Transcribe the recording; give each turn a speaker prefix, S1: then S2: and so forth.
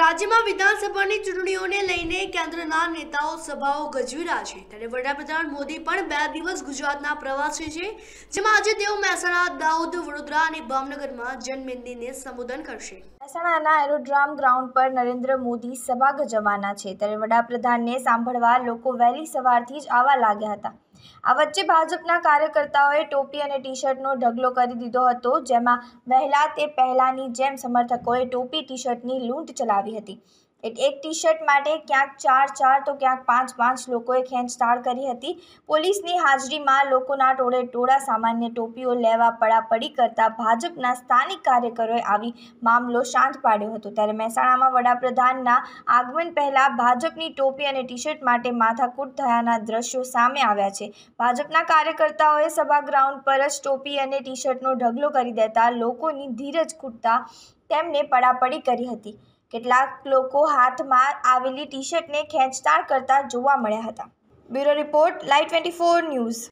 S1: રાજ્યમાં વિધાનસભાની ચૂંટણીઓને લઈને કેન્દ્રના નેતાઓ સભાઓ ગજવી રહ્યા છે ત્યારે વડાપ્રધાન મોદી પણ બે દિવસ ગુજરાતના પ્રવાસી છે જેમાં આજે તેઓ મહેસાણા દાઉદ વડોદરા અને ભાવનગરમાં જનમેદનીને સંબોધન કરશે
S2: મહેસાણાના એરોડ્રામ ગ્રાઉન્ડ પર નરેન્દ્ર મોદી સભા ગજવાના છે ત્યારે વડાપ્રધાનને સાંભળવા લોકો વહેલી સવારથી જ આવવા લાગ્યા હતા આ વચ્ચે ભાજપના કાર્યકર્તાઓએ ટોપી અને ટી શર્ટનો ઢગલો કરી દીધો હતો જેમાં વહેલા તે પહેલાંની જેમ સમર્થકોએ ટોપી ટી શર્ટની લૂંટ ચલાવી હતી એક એક ટી શર્ટ માટે ક્યાંક ચાર ચાર તો ક્યાંક પાંચ પાંચ લોકોએ ખેંચતાણ કરી હતી પોલીસની હાજરીમાં લોકોના ટોળે ટોળા સામાન્ય ટોપીઓ લેવા પડાપડી કરતા ભાજપના સ્થાનિક કાર્યકરોએ આવી મામલો શાંત પાડ્યો હતો ત્યારે મહેસાણામાં વડાપ્રધાનના આગમન પહેલાં ભાજપની ટોપી અને ટી શર્ટ માટે માથાકૂટ થયાના દ્રશ્યો સામે આવ્યા છે ભાજપના કાર્યકર્તાઓએ સભા ગ્રાઉન્ડ પર જ ટોપી અને ટી શર્ટનો ઢગલો કરી દેતા લોકોની ધીરજ ખૂટતા તેમને પડાપડી કરી હતી કેટલાક લોકો હાથમાં આવેલી ટી શર્ટને ખેંચતાણ કરતા જોવા મળ્યા હતા bureau report live twenty four news